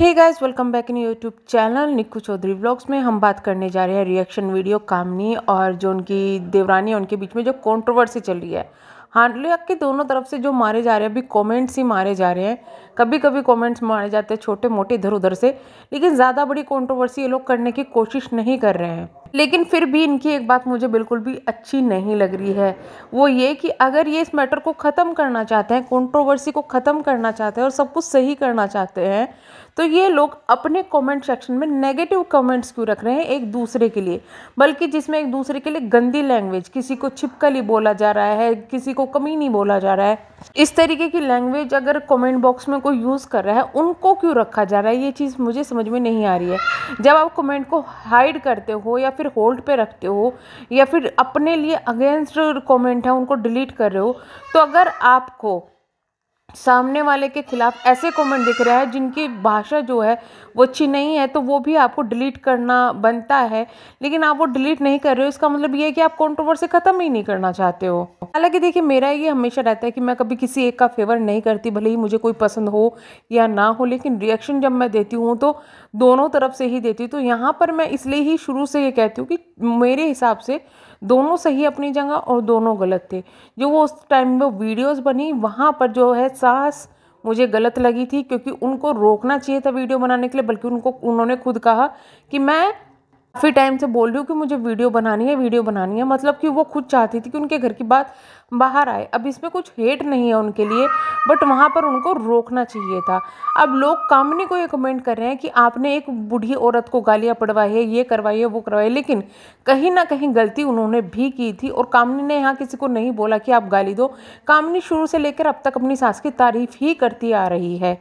hey guys welcome back in YouTube channel Nikku Chaudhary blogs में हम बात करने जा रहे हैं रिएक्शन वीडियो कामनी और जो उनकी देवरानी है उनके बीच में जो कंट्रोवर्सी चल रही है हांडलिया के दोनों तरफ से जो मारे जा रहे हैं अभी कमेंट्स ही मारे जा रहे हैं कभी कभी कमेंट्स मारे जाते हैं छोटे मोटे इधर उधर से लेकिन ज़्यादा बड़ी कॉन्ट्रोवर्सी ये लोग करने की कोशिश नहीं कर रहे हैं लेकिन फिर भी इनकी एक बात मुझे बिल्कुल भी अच्छी नहीं लग रही है वो ये कि अगर ये इस मैटर को ख़त्म करना चाहते हैं कंट्रोवर्सी को ख़त्म करना चाहते हैं और सब कुछ सही करना चाहते हैं तो ये लोग अपने कमेंट सेक्शन में नेगेटिव कमेंट्स क्यों रख रहे हैं एक दूसरे के लिए बल्कि जिसमें एक दूसरे के लिए गंदी लैंग्वेज किसी को छिपकली बोला जा रहा है किसी को कमी नहीं बोला जा रहा है इस तरीके की लैंग्वेज अगर कमेंट बॉक्स में कोई यूज़ कर रहा है उनको क्यों रखा जा रहा है ये चीज़ मुझे समझ में नहीं आ रही है जब आप कमेंट को हाइड करते हो या फिर होल्ड पे रखते हो या फिर अपने लिए अगेंस्ट कॉमेंट है उनको डिलीट कर रहे हो तो अगर आपको सामने वाले के खिलाफ ऐसे कमेंट दिख रहा है जिनकी भाषा जो है वो अच्छी नहीं है तो वो भी आपको डिलीट करना बनता है लेकिन आप वो डिलीट नहीं कर रहे हो इसका मतलब ये है कि आप कॉन्ट्रोवर्सी ख़त्म ही नहीं करना चाहते हो हालांकि देखिए मेरा ये हमेशा रहता है कि मैं कभी किसी एक का फेवर नहीं करती भले ही मुझे कोई पसंद हो या ना हो लेकिन रिएक्शन जब मैं देती हूँ तो दोनों तरफ से ही देती हूँ तो यहाँ पर मैं इसलिए ही शुरू से ये कहती हूँ कि मेरे हिसाब से दोनों सही अपनी जगह और दोनों गलत थे जो वो उस टाइम में वीडियोस बनी वहाँ पर जो है सास मुझे गलत लगी थी क्योंकि उनको रोकना चाहिए था वीडियो बनाने के लिए बल्कि उनको उन्होंने खुद कहा कि मैं काफ़ी टाइम से बोल रही हूँ कि मुझे वीडियो बनानी है वीडियो बनानी है मतलब कि वो खुद चाहती थी कि उनके घर की बात बाहर आए अब इसमें कुछ हेट नहीं है उनके लिए बट वहाँ पर उनको रोकना चाहिए था अब लोग कामनी को ये कमेंट कर रहे हैं कि आपने एक बूढ़ी औरत को गालियाँ पड़वाई है ये करवाई है वो करवाई लेकिन कहीं ना कहीं गलती उन्होंने भी की थी और कामनी ने यहाँ किसी को नहीं बोला कि आप गाली दो कामनी शुरू से लेकर अब तक अपनी सास की तारीफ ही करती आ रही है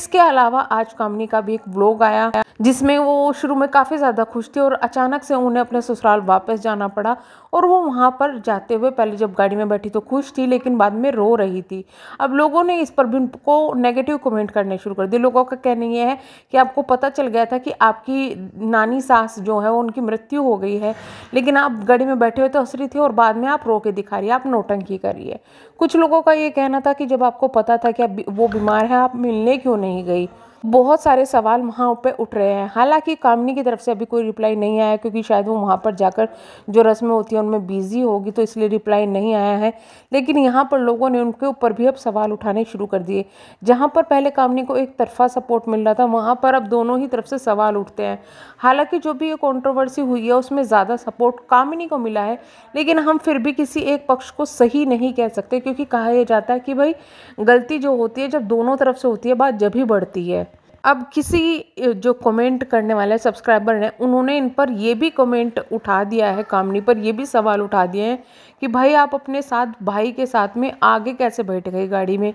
इसके अलावा आज कामनी का भी एक ब्लॉग आया जिसमें वो शुरू में काफ़ी ज़्यादा खुश थी और और अचानक से उन्हें अपने ससुराल वापस जाना पड़ा और वो वहाँ पर जाते हुए पहले जब गाड़ी में बैठी तो खुश थी लेकिन बाद में रो रही थी अब लोगों ने इस पर भी उनको नेगेटिव कमेंट करने शुरू कर दिए लोगों का कहना यह है कि आपको पता चल गया था कि आपकी नानी सास जो है वो उनकी मृत्यु हो गई है लेकिन आप गाड़ी में बैठे हुए तो हंस रही थी और बाद में आप रो के दिखा रही है आप नोटंकी कर रही है कुछ लोगों का ये कहना था कि जब आपको पता था कि वो बीमार है आप मिलने क्यों नहीं गई बहुत सारे सवाल वहाँ पर उठ रहे हैं हालांकि कामनी की तरफ से अभी कोई रिप्लाई नहीं आया क्योंकि शायद वो वहाँ पर जाकर जो रस्में होती हैं उनमें बिजी होगी तो इसलिए रिप्लाई नहीं आया है लेकिन यहाँ पर लोगों ने उनके ऊपर भी अब सवाल उठाने शुरू कर दिए जहाँ पर पहले कामनी को एक तरफा सपोर्ट मिल रहा था वहाँ पर अब दोनों ही तरफ से सवाल उठते हैं हालांकि जो भी ये कॉन्ट्रोवर्सी हुई है उसमें ज़्यादा सपोर्ट कामनी को मिला है लेकिन हम फिर भी किसी एक पक्ष को सही नहीं कह सकते क्योंकि कहा यह जाता है कि भाई गलती जो होती है जब दोनों तरफ से होती है बात जब ही बढ़ती है अब किसी जो कमेंट करने वाले सब्सक्राइबर हैं उन्होंने इन पर यह भी कमेंट उठा दिया है कामनी पर यह भी सवाल उठा दिए हैं कि भाई आप अपने साथ भाई के साथ में आगे कैसे बैठ गए गाड़ी में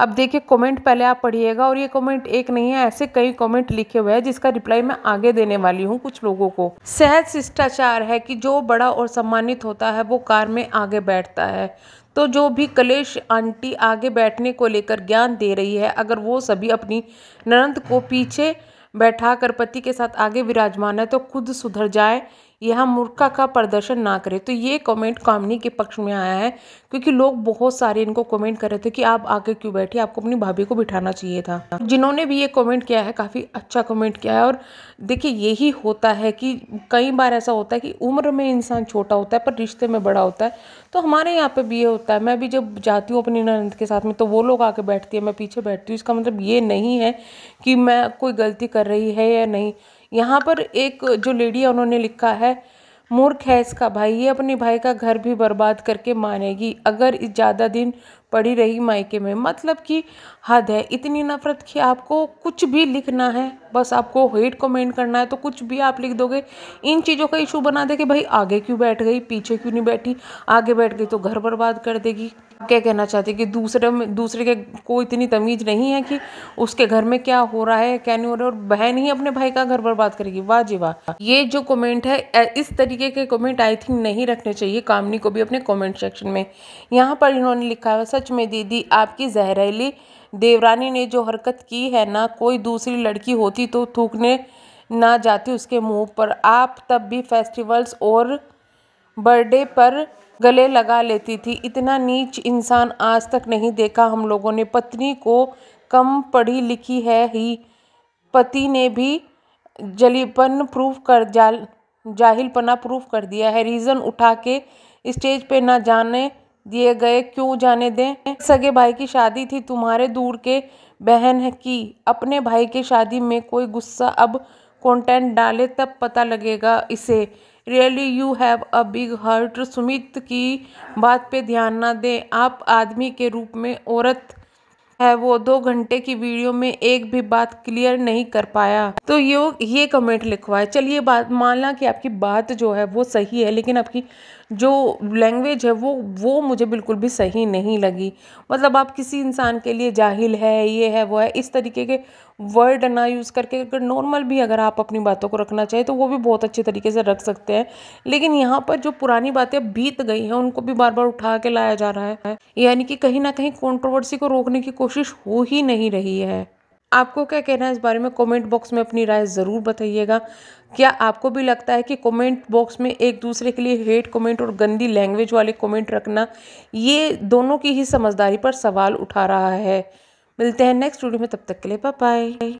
अब देखिए कमेंट पहले आप पढ़िएगा और ये कमेंट एक नहीं है ऐसे कई कमेंट लिखे हुए हैं जिसका रिप्लाई मैं आगे देने वाली हूँ कुछ लोगों को सहज शिष्टाचार है कि जो बड़ा और सम्मानित होता है वो कार में आगे बैठता है तो जो भी कलेश आंटी आगे बैठने को लेकर ज्ञान दे रही है अगर वो सभी अपनी नरंद को पीछे बैठा कर पति के साथ आगे विराजमान है तो खुद सुधर जाए यहाँ मूर्खा का प्रदर्शन ना करें तो ये कमेंट कामनी के पक्ष में आया है क्योंकि लोग बहुत सारे इनको कमेंट कर रहे थे कि आप आगे क्यों बैठे आपको अपनी भाभी को बिठाना चाहिए था जिन्होंने भी ये कमेंट किया है काफ़ी अच्छा कमेंट किया है और देखिए यही होता है कि कई बार ऐसा होता है कि उम्र में इंसान छोटा होता है पर रिश्ते में बड़ा होता है तो हमारे यहाँ पर भी ये होता है मैं भी जब जाती हूँ अपनी ननंद के साथ में तो वो लोग आके बैठती है मैं पीछे बैठती हूँ इसका मतलब ये नहीं है कि मैं कोई गलती कर रही है या नहीं यहाँ पर एक जो लेडी है उन्होंने लिखा है मूर्ख है इसका भाई ये अपने भाई का घर भी बर्बाद करके मानेगी अगर इस ज़्यादा दिन पड़ी रही मायके में मतलब कि हद है इतनी नफ़रत कि आपको कुछ भी लिखना है बस आपको हेट कमेंट करना है तो कुछ भी आप लिख दोगे इन चीज़ों का इशू बना दे कि भाई आगे क्यों बैठ गई पीछे क्यों नहीं बैठी आगे बैठ गई तो घर बर्बाद कर देगी क्या कहना चाहती है कि दूसरे में दूसरे के को इतनी तमीज़ नहीं है कि उसके घर में क्या हो रहा है क्या नहीं हो रहा है और बहन ही अपने भाई का घर पर बात करेगी वाह जी वाह ये जो कमेंट है इस तरीके के कमेंट आई थिंक नहीं रखने चाहिए कामनी को भी अपने कमेंट सेक्शन में यहाँ पर इन्होंने लिखा है सच में दीदी आपकी जहरीली देवरानी ने जो हरकत की है ना कोई दूसरी लड़की होती तो थूकने ना जाती उसके मुँह पर आप तब भी फेस्टिवल्स और बर्थडे पर गले लगा लेती थी इतना नीच इंसान आज तक नहीं देखा हम लोगों ने पत्नी को कम पढ़ी लिखी है ही पति ने भी जलीपन प्रूफ कर जाल जाहिलपना प्रूफ कर दिया है रीज़न उठा के स्टेज पे ना जाने दिए गए क्यों जाने दें सगे भाई की शादी थी तुम्हारे दूर के बहन है की अपने भाई के शादी में कोई गुस्सा अब कंटेंट डाले तब पता लगेगा इसे really you have a big hurt Sumit की बात पे ध्यान ना दें आप आदमी के रूप में औरत है वो दो घंटे की वीडियो में एक भी बात क्लियर नहीं कर पाया तो ये ये कमेंट लिखवाए चलिए बात मान ला कि आपकी बात जो है वो सही है लेकिन आपकी जो लैंग्वेज है वो वो मुझे बिल्कुल भी सही नहीं लगी मतलब आप किसी इंसान के लिए जाहिल है ये है वो है इस तरीके के वर्ड ना यूज़ करके अगर नॉर्मल भी अगर आप अपनी बातों को रखना चाहें तो वो भी बहुत अच्छे तरीके से रख सकते हैं लेकिन यहाँ पर जो पुरानी बातें बीत गई हैं उनको भी बार बार उठा के लाया जा रहा है यानी कि कहीं ना कहीं कॉन्ट्रोवर्सी को रोकने की कोशिश हो ही नहीं रही है आपको क्या कहना है इस बारे में कमेंट बॉक्स में अपनी राय ज़रूर बताइएगा क्या आपको भी लगता है कि कमेंट बॉक्स में एक दूसरे के लिए हेट कमेंट और गंदी लैंग्वेज वाले कमेंट रखना ये दोनों की ही समझदारी पर सवाल उठा रहा है मिलते हैं नेक्स्ट वीडियो में तब तक के लिए बाय